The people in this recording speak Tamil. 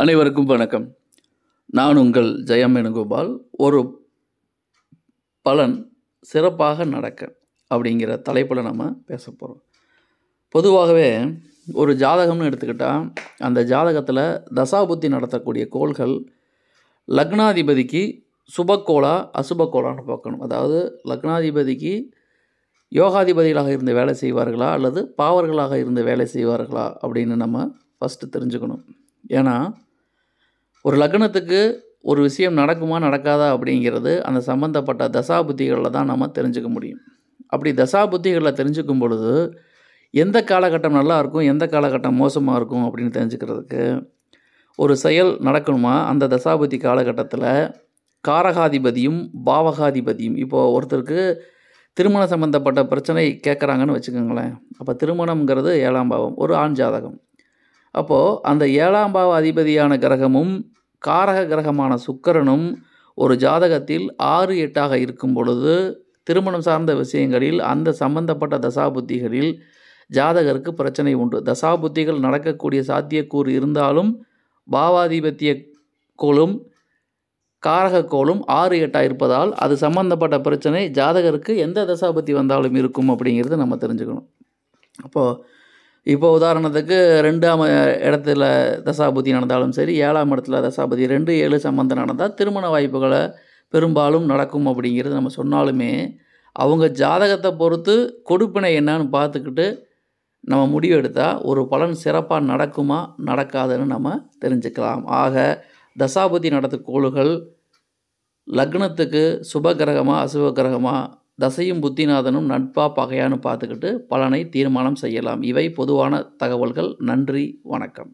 அனைவருக்கும் வணக்கம் நான் உங்கள் ஜெயம் வேணுகோபால் ஒரு பலன் சிறப்பாக நடக்க அப்படிங்கிற தலைப்பில் நம்ம பேச போகிறோம் பொதுவாகவே ஒரு ஜாதகம்னு எடுத்துக்கிட்டால் அந்த ஜாதகத்தில் தசாபுத்தி நடத்தக்கூடிய கோள்கள் லக்னாதிபதிக்கு சுபக்கோளா அசுபக்கோளான்னு பார்க்கணும் அதாவது லக்னாதிபதிக்கு யோகாதிபதிகளாக இருந்து வேலை செய்வார்களா அல்லது பாவர்களாக இருந்து வேலை செய்வார்களா அப்படின்னு நம்ம ஃபஸ்ட்டு தெரிஞ்சுக்கணும் ஏன்னா ஒரு லக்னத்துக்கு ஒரு விஷயம் நடக்குமா நடக்காதா அப்படிங்கிறது அந்த சம்மந்தப்பட்ட தசா புத்திகளில் தான் நம்ம தெரிஞ்சுக்க முடியும் அப்படி தசா புத்திகளில் தெரிஞ்சுக்கும் பொழுது எந்த காலகட்டம் நல்லா இருக்கும் எந்த காலகட்டம் மோசமாக இருக்கும் அப்படின்னு தெரிஞ்சுக்கிறதுக்கு ஒரு செயல் நடக்கணுமா அந்த தசாபதி காலகட்டத்தில் காரகாதிபதியும் பாவகாதிபதியும் இப்போது ஒருத்தருக்கு திருமணம் சம்மந்தப்பட்ட பிரச்சனை கேட்குறாங்கன்னு வச்சுக்கோங்களேன் அப்போ திருமணம்ங்கிறது ஏழாம் பாவம் ஒரு ஆண் ஜாதகம் அப்போது அந்த ஏழாம் பாவ அதிபதியான கிரகமும் காரக கிரகமான சுக்கரனும் ஒரு ஜாதகத்தில் ஆறு எட்டாக இருக்கும் பொழுது திருமணம் சார்ந்த விஷயங்களில் அந்த சம்பந்தப்பட்ட தசாபுத்திகளில் ஜாதகருக்கு பிரச்சனை உண்டு தசாபுத்திகள் நடக்கக்கூடிய சாத்தியக்கூறு இருந்தாலும் பாவாதிபத்திய கோளும் காரகக்கோளும் ஆறு எட்டாக இருப்பதால் அது சம்பந்தப்பட்ட பிரச்சனை ஜாதகருக்கு எந்த தசாபத்தி வந்தாலும் இருக்கும் அப்படிங்கிறது நம்ம தெரிஞ்சுக்கணும் அப்போது இப்போ உதாரணத்துக்கு ரெண்டாம் இடத்துல தசாபுத்தி நடந்தாலும் சரி ஏழாம் இடத்துல தசாபுத்தி ரெண்டு ஏழு சம்பந்தம் நடந்தால் திருமண வாய்ப்புகளை பெரும்பாலும் நடக்கும் அப்படிங்கிறது நம்ம சொன்னாலுமே அவங்க ஜாதகத்தை பொறுத்து கொடுப்பினை என்னான்னு பார்த்துக்கிட்டு நம்ம முடிவு எடுத்தால் ஒரு பலன் சிறப்பாக நடக்குமா நடக்காதுன்னு நம்ம தெரிஞ்சுக்கலாம் ஆக தசாபதி நடத்து கோள்கள் லக்னத்துக்கு சுப கிரகமாக அசுப கிரகமாக தசையும் புத்திநாதனும் நட்பா பகையான்னு பார்த்துக்கிட்டு பலனை தீர்மானம் செய்யலாம் இவை பொதுவான தகவல்கள் நன்றி வணக்கம்